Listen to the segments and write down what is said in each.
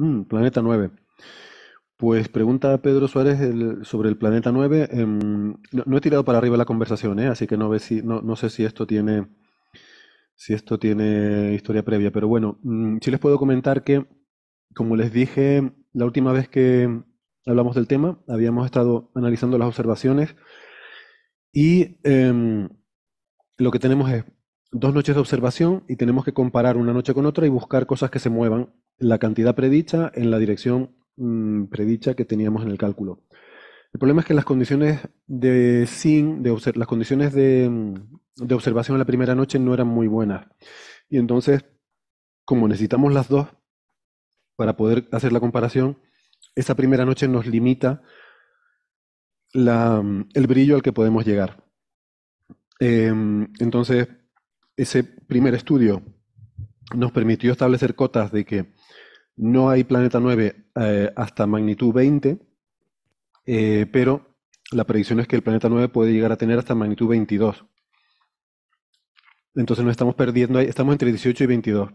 Mm, planeta 9. Pues pregunta Pedro Suárez sobre el planeta 9. Em, no, he tirado para arriba la conversación, ¿eh? así que no, sé si esto tiene historia previa, pero bueno, si mm, sí les puedo comentar que, como les dije la última vez que hablamos del tema, habíamos estado analizando las observaciones y em, lo que tenemos es dos noches de observación y tenemos que comparar una noche con otra y buscar cosas que se muevan la cantidad predicha en la dirección mm, predicha que teníamos en el cálculo. El problema es que las condiciones de sin, de las condiciones de, mm, de observación la primera noche no eran muy buenas. Y entonces, como necesitamos las dos para poder hacer la comparación, esa primera noche nos limita mm, el brillo al que podemos llegar. Em, entonces, ese primer estudio nos permitió establecer cotas de que no hay planeta 9 eh, hasta magnitud 20, eh, pero la predicción es que el planeta 9 puede llegar a tener hasta magnitud 22. Entonces nos estamos perdiendo, estamos entre 18 y 22.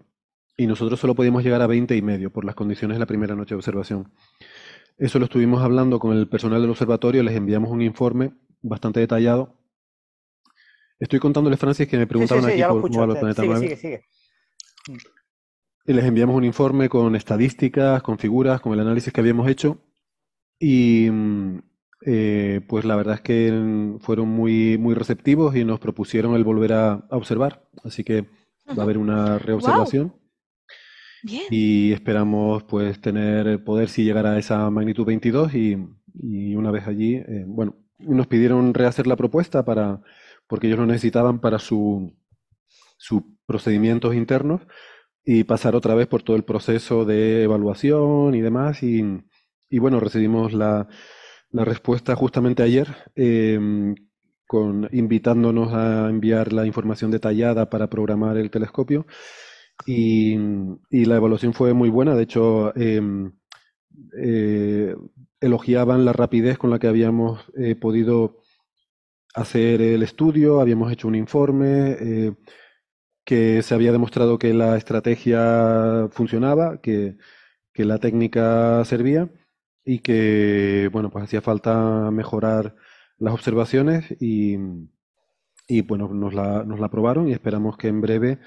Y nosotros solo podíamos llegar a 20 y medio por las condiciones de la primera noche de observación. Eso lo estuvimos hablando con el personal del observatorio, les enviamos un informe bastante detallado Estoy contándoles, Francis, que me preguntaron aquí por cómo va el planeta Sigue, Y les enviamos un informe con estadísticas, con figuras, con el análisis que habíamos hecho. Y mm, eh, pues la verdad es que fueron muy, muy receptivos y nos propusieron el volver a, observar. Así que va a haber una reobservación. Bien. Y esperamos pues tener poder si llegar a esa magnitud 22 y, una vez allí, eh, bueno, nos pidieron rehacer la propuesta para porque ellos lo necesitaban para sus procedimientos internos y pasar otra vez por todo el proceso de evaluación y demás. Y, y bueno, recibimos la, la, respuesta justamente ayer. Em, con, invitándonos a enviar la información detallada para programar el telescopio. Y, y la evaluación fue muy buena. De hecho, em, eh, elogiaban la rapidez con la que habíamos eh, podido hacer el estudio, habíamos hecho un informe eh, que se había demostrado que la estrategia funcionaba, que, la técnica servía y que, bueno, pues hacía falta mejorar las observaciones y, bueno, nos la, nos la aprobaron y esperamos que en breve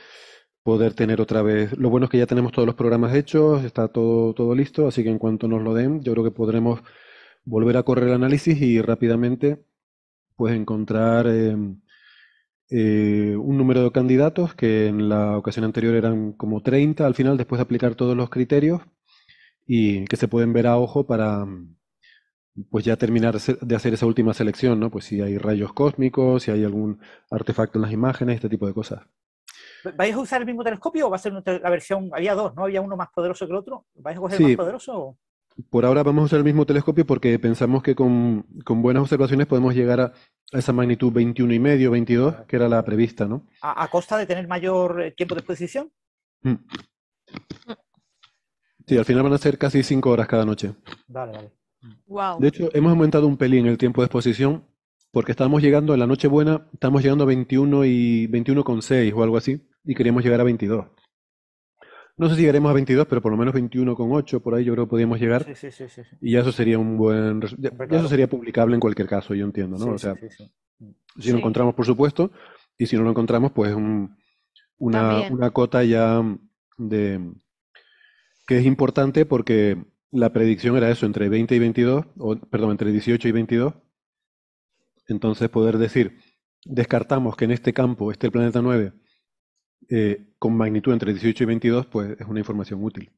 poder tener otra vez. Lo bueno es que ya tenemos todos los programas hechos, está todo, todo listo, así que en cuanto nos lo den, yo creo que podremos volver a correr el análisis y rápidamente puedes encontrar em, eh, un número de candidatos que en la ocasión anterior eran como 30 al final, después de aplicar todos los criterios y que se pueden ver a ojo para mm, pues ya terminar de hacer esa última selección, ¿no? Pues si hay rayos cósmicos, si hay algún artefacto en las imágenes, este tipo de cosas. ¿Vais a usar el mismo telescopio o va a ser la versión? Había dos, ¿no? Había uno más poderoso que el otro. ¿Vais a coger el más poderoso? por ahora vamos a usar el mismo telescopio porque pensamos que con, buenas observaciones podemos llegar a, esa magnitud 21 y medio, 22, que era la prevista, ¿no? ¿A, costa de tener mayor eh, tiempo de exposición? Mm. Sí, al final van a ser casi 5 horas cada noche. Vale, vale. De hecho, hemos aumentado un pelín el tiempo de exposición porque estábamos llegando en la noche buena, estamos llegando a 21 y 21,6 o algo así y queríamos llegar a 22. No sé si llegaremos a 22, pero por lo menos 21,8 por ahí yo creo que podríamos llegar. y eso sería un buen. resultado. eso sería publicable en cualquier caso, yo entiendo, ¿no? o sea, si lo encontramos, por supuesto, y si no lo encontramos, pues una, una, cota ya de. que es importante porque la predicción era eso, entre 20 y 22, perdón, entre 18 y 22. Entonces, poder decir, descartamos que en este campo esté el planeta 9 eh, con magnitud entre 18 y 22, pues es una información útil.